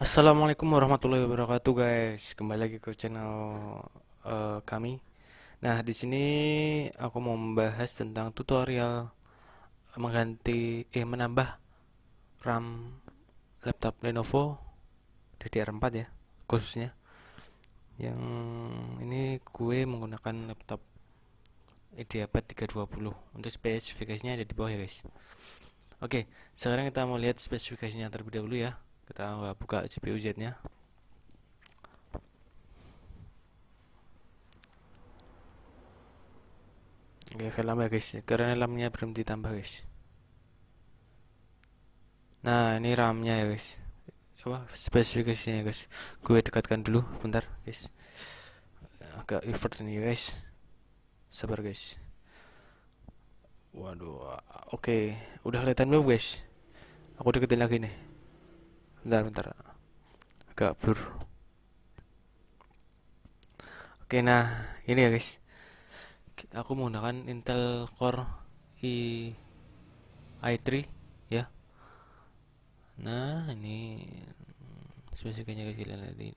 Assalamualaikum warahmatullahi wabarakatuh guys. Kembali lagi ke channel uh, kami. Nah, di sini aku mau membahas tentang tutorial mengganti eh menambah RAM laptop Lenovo DDR4 ya, khususnya. Yang ini gue menggunakan laptop IdeaPad 320. Untuk spesifikasinya ada di bawah ya guys. Oke, sekarang kita mau lihat spesifikasinya terlebih dahulu ya kita buka CPU z nya Oke, okay, lama ya, guys, karena lamnya belum ditambah guys. Nah, ini RAM-nya ya guys. Apa spesifikasinya guys? Gue dekatkan dulu, bentar guys. Agak effort ini guys. Sabar guys. Waduh, oke, okay. udah kelihatan belum guys? Aku deketin lagi nih bentar bentar agak blur oke nah ini ya guys aku menggunakan Intel Core i i3 ya nah ini spesifikasinya guys kalian lihat ini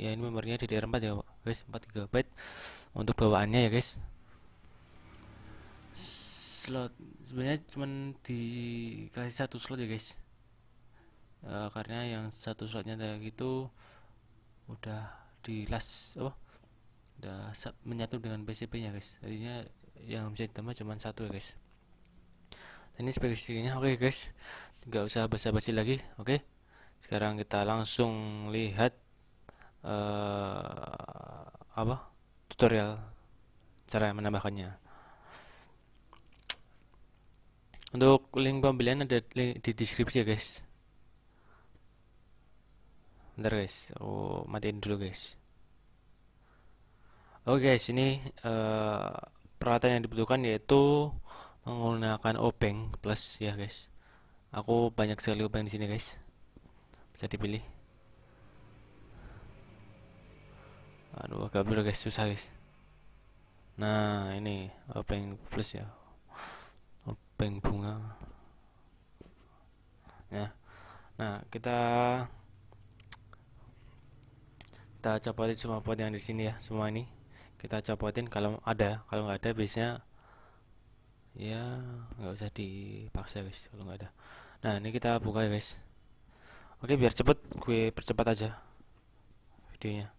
ya ini memorinya DDR4 ya guys 4 GB untuk bawaannya ya guys slot sebenarnya cuman dikasih satu slot ya guys e, karena yang satu slotnya tadi itu udah di las oh udah menyatu dengan PCB nya guys jadinya yang bisa ditambah cuma satu ya guys ini spesifikasinya oke okay, guys nggak usah basa-basi lagi oke okay? sekarang kita langsung lihat uh, apa tutorial cara menambahkannya untuk link pembelian ada link di deskripsi ya guys bentar guys oh matiin dulu guys oke okay guys ini uh, peralatan yang dibutuhkan yaitu menggunakan obeng plus ya guys aku banyak sekali obeng di sini guys bisa dipilih aduh agak blur guys susah guys nah ini obeng plus ya obeng bunga ya nah kita kita copotin semua pot yang di sini ya semua ini kita copotin kalau ada kalau nggak ada biasanya ya nggak usah dipaksa guys kalau nggak ada nah ini kita buka ya guys oke biar cepet gue percepat aja videonya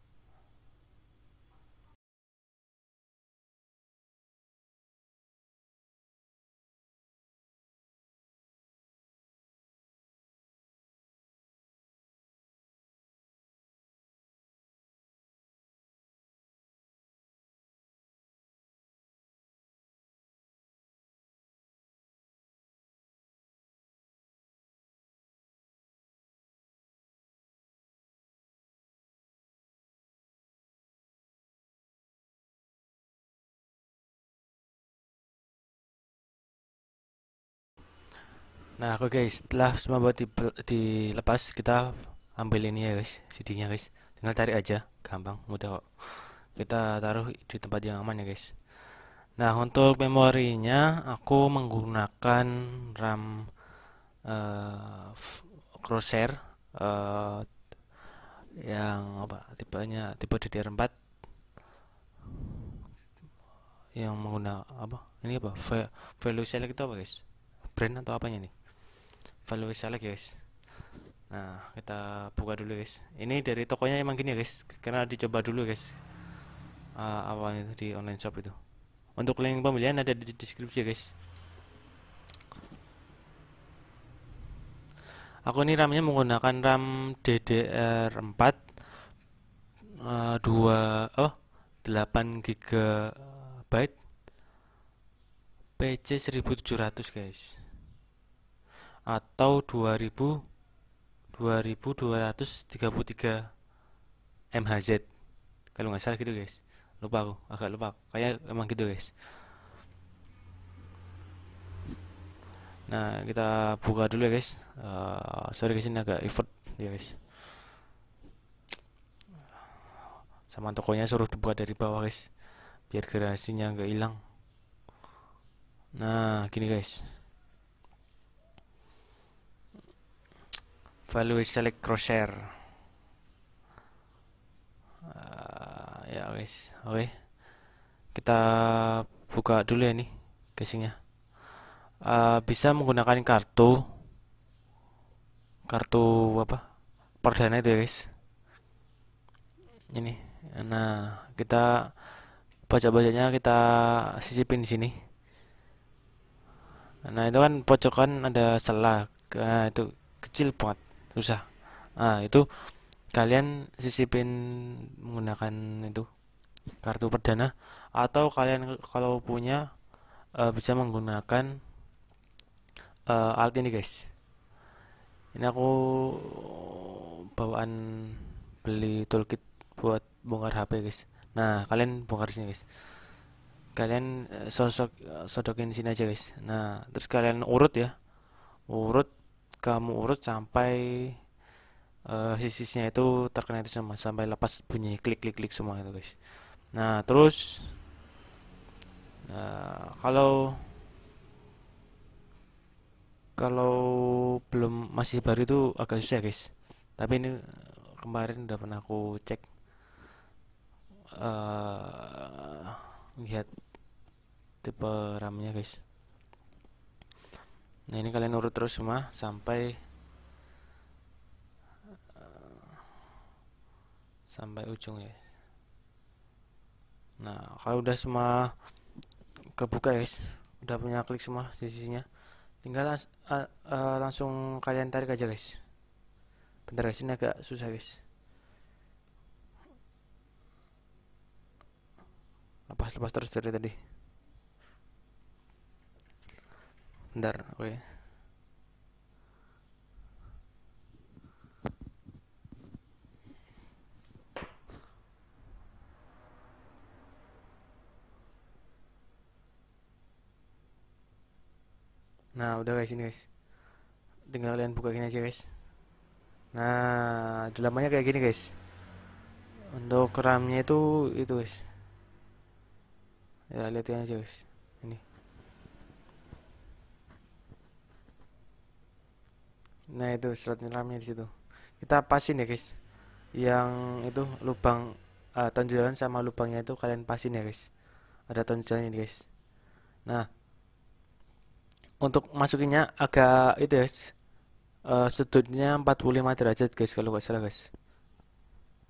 Nah, oke guys, setelah semua buat dilepas, kita ambil ini ya guys, CD-nya guys. Tinggal tarik aja, gampang, mudah kok. Kita taruh di tempat yang aman ya guys. Nah, untuk memorinya aku menggunakan RAM uh, Crosshair uh, yang apa? Tipenya tipe DDR4 yang menggunakan apa? Ini apa? V Value Select itu apa guys? Brand atau apanya nih? value salah guys nah kita buka dulu guys ini dari tokonya emang gini guys karena dicoba dulu guys uh, ah, awalnya itu di online shop itu untuk link pembelian ada di deskripsi guys aku ini RAM menggunakan RAM DDR4 uh, 2 oh 8 GB Pc 1700 guys atau 2000 2233 MHz kalau nggak salah gitu guys lupa aku agak lupa kayak emang gitu guys nah kita buka dulu ya guys uh, sorry guys ini agak effort ya guys sama tokonya suruh dibuka dari bawah guys biar gerasinya nggak hilang nah gini guys value select crosshair uh, ah, ya guys oke okay. kita buka dulu ya nih casingnya uh, ah, bisa menggunakan kartu kartu apa perdana itu ya guys ini nah kita baca bacanya kita sisipin di sini nah itu kan pojokan ada selak nah, itu kecil banget susah nah itu kalian sisipin menggunakan itu kartu perdana atau kalian kalau punya uh, bisa menggunakan uh, alt ini guys ini aku bawaan beli toolkit buat bongkar HP guys nah kalian bongkar sini guys kalian eh, sosok sodokin sini aja guys nah terus kalian urut ya urut kamu urut sampai uh, eh, sisisnya itu terkena itu semua sampai lepas bunyi klik klik klik semua itu guys nah terus nah, kalau kalau belum masih baru itu agak susah guys tapi ini eh, kemarin udah pernah aku cek uh, lihat tipe ramnya guys Nah ini kalian urut terus semua sampai eh, sampai ujung ya. Nah kalau udah semua kebuka guys, udah punya klik semua sisinya, tinggal langs uh, uh, langsung kalian tarik aja guys. Bentar guys ini agak susah guys. Lepas lepas terus dari tadi. Bentar, oke. Nah, udah guys ini guys. Tinggal kalian buka gini aja guys. Nah, dalamnya kayak gini guys. Untuk RAM-nya itu itu guys. Ya, lihatin aja guys. Ini. Nah itu slot nilamnya di situ. Kita pasin ya guys. Yang itu lubang uh, tonjolan sama lubangnya itu kalian pasin ya guys. Ada tonjolannya nih guys. Nah untuk masukinnya agak itu guys. Uh, sudutnya 45 derajat guys kalau nggak salah guys.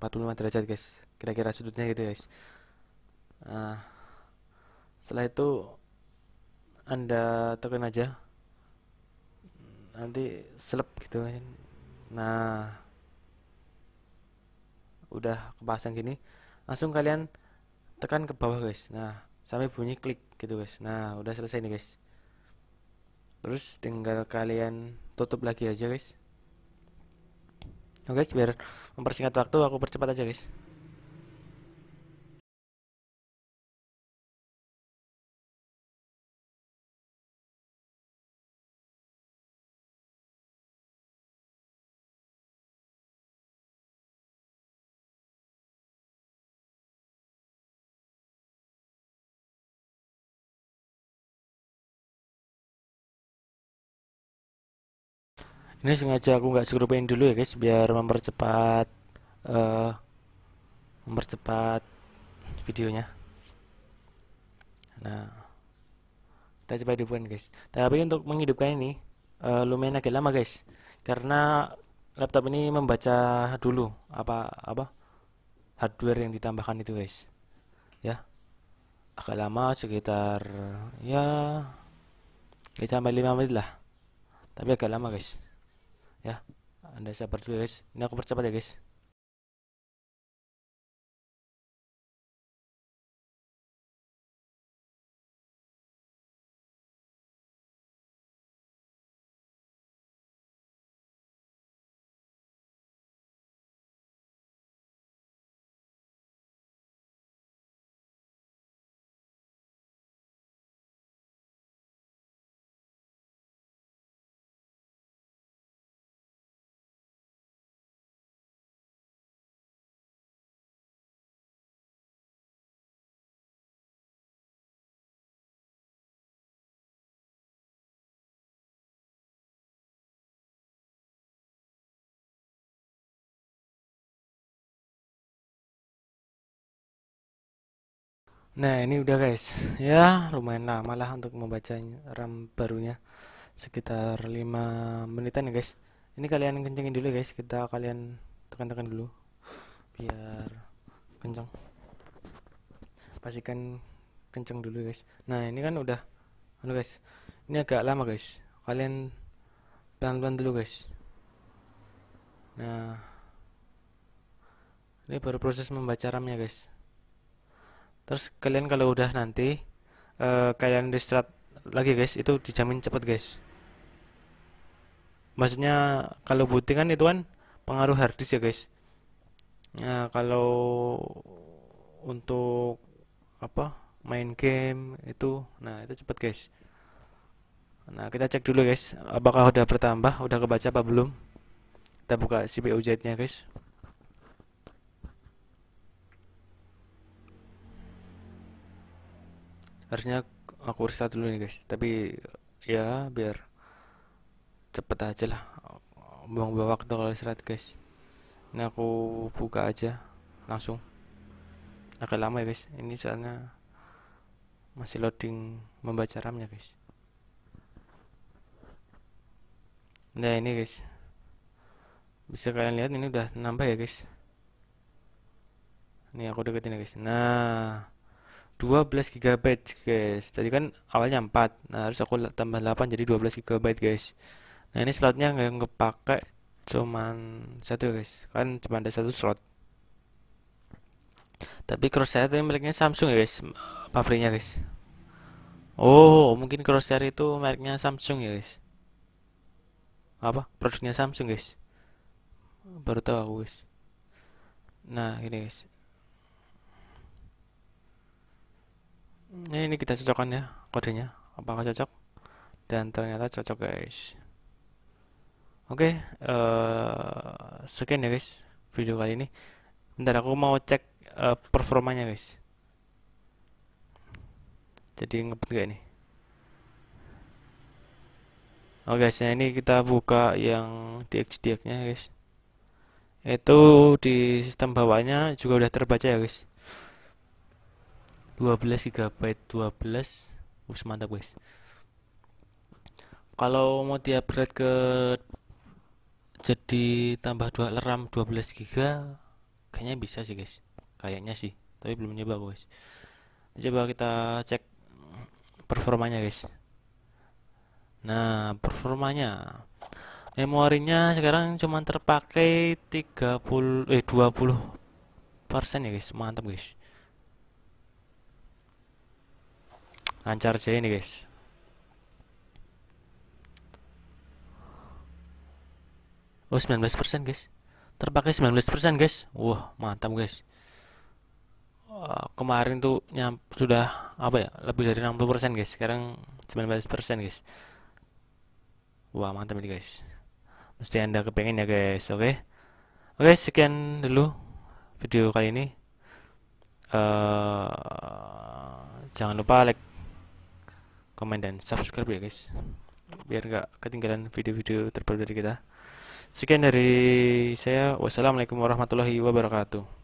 45 derajat guys. Kira-kira sudutnya gitu guys. Nah, setelah itu anda tekan aja nanti selep gitu kan. nah udah kepasang gini langsung kalian tekan ke bawah guys nah sampai bunyi klik gitu guys nah udah selesai nih guys terus tinggal kalian tutup lagi aja guys oke nah, biar mempersingkat waktu aku percepat aja guys ini sengaja aku nggak grupin dulu ya guys biar mempercepat uh, mempercepat videonya nah kita coba hidupkan guys tapi untuk menghidupkan ini uh, lumayan agak lama guys karena laptop ini membaca dulu apa apa hardware yang ditambahkan itu guys ya agak lama sekitar ya kita ya sampai 5 menit lah tapi agak lama guys ya anda sabar dulu guys ini aku percepat ya guys Nah ini udah guys ya lumayan lama lah untuk membaca RAM barunya sekitar 5 menitan ya guys ini kalian kencengin dulu guys kita kalian tekan-tekan dulu biar kenceng. pastikan kenceng dulu guys nah ini kan udah anu guys ini agak lama guys kalian pelan-pelan dulu guys nah ini baru proses membaca RAM ya guys terus kalian kalau udah nanti uh, kalian restart lagi guys itu dijamin cepet guys maksudnya kalau booting kan itu kan pengaruh harddisk ya guys nah kalau untuk apa main game itu nah itu cepet guys nah kita cek dulu guys apakah udah bertambah udah kebaca apa belum kita buka CPU nya guys harusnya aku reset dulu nih guys tapi ya biar cepet aja lah buang-buang waktu kalau istirahat guys ini aku buka aja langsung agak lama ya guys ini soalnya masih loading membaca ramnya guys nah ini guys bisa kalian lihat ini udah nambah ya guys ini aku deketin ya guys nah 12 GB guys tadi kan awalnya 4 nah harus aku tambah 8 jadi 12 GB guys nah ini slotnya nggak kepake cuman satu guys kan cuma ada satu slot tapi crosshair itu mereknya Samsung ya guys pabriknya guys oh mungkin crosshair itu mereknya Samsung ya guys apa produknya Samsung guys baru tahu aku guys nah ini guys ini, ini kita cocokkan ya kodenya apakah cocok dan ternyata cocok guys oke okay, uh, eh, sekian ya guys video kali ini bentar aku mau cek uh, performanya guys jadi ngebut gak ini oke oh, okay, guys nah, ini kita buka yang dxdx nya guys itu di sistem bawahnya juga udah terbaca ya guys 12 GB 12 us mantap guys kalau mau di upgrade ke jadi tambah 2 RAM 12 GB kayaknya bisa sih guys kayaknya sih tapi belum nyoba guys coba kita cek performanya guys nah performanya memorinya sekarang cuma terpakai 30 eh 20 persen ya guys mantap guys lancar aja ini guys oh 19% guys terpakai 19% guys wah mantap guys uh, kemarin tuh nyamp sudah apa ya lebih dari 60% guys sekarang 19% guys wah mantap ini guys mesti anda kepengen ya guys oke okay? oke okay, sekian dulu video kali ini uh, jangan lupa like komen dan subscribe ya guys biar nggak ketinggalan video-video terbaru dari kita sekian dari saya wassalamualaikum warahmatullahi wabarakatuh